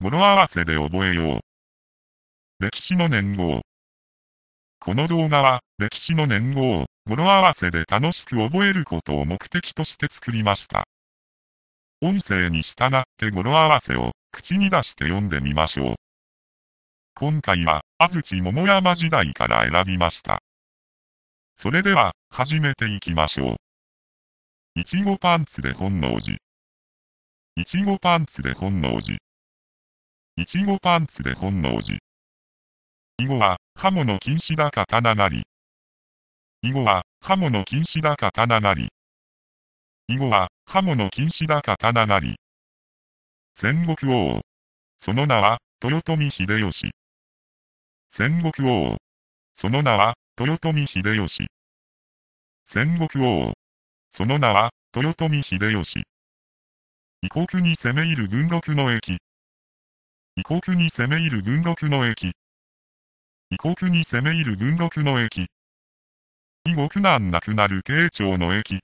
語呂合わせで覚えよう。歴史の年号。この動画は、歴史の年号を、語呂合わせで楽しく覚えることを目的として作りました。音声に従って語呂合わせを、口に出して読んでみましょう。今回は、安土桃山時代から選びました。それでは、始めていきましょう。いちごパンツで本能寺。いちごパンツで本能寺。いちごパンツで本能寺。囲碁は、刃物禁止だ刀なり。囲碁は、刃物禁止だ刀なり。囲碁は、刃物禁止だ刀なり。戦国王。その名は、豊臣秀吉。戦国王。その名は、豊臣秀吉。戦国王。その名は、豊臣秀吉。異国に攻め入る軍国の駅。異国に攻め入る軍国の駅。異国に攻め入る軍国の駅。異国難なくなる慶長の駅。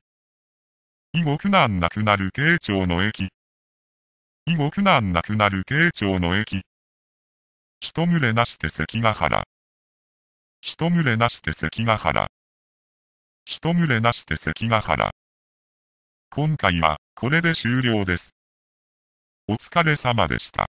異国難なくなる慶長の駅。異国難なくなる慶長の駅。人群れなして関ヶ原。人群れなして関ヶ原。人群れなして関ヶ原。今回はこれで終了です。お疲れ様でした。